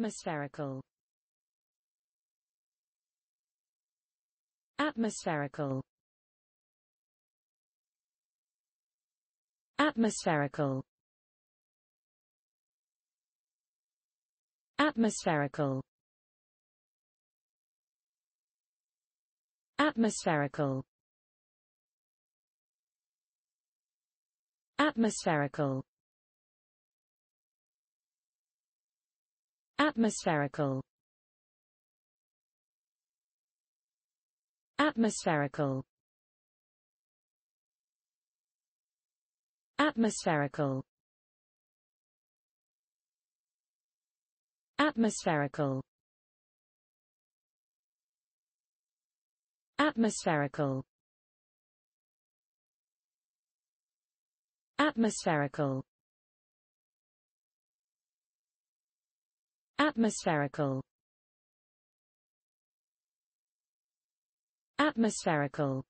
Atmospherical Atmospherical Atmospherical Atmospherical Atmospherical Atmospherical Atmospherical Atmospherical Atmospherical Atmospherical Atmospherical Atmospherical Atmospherical Atmospherical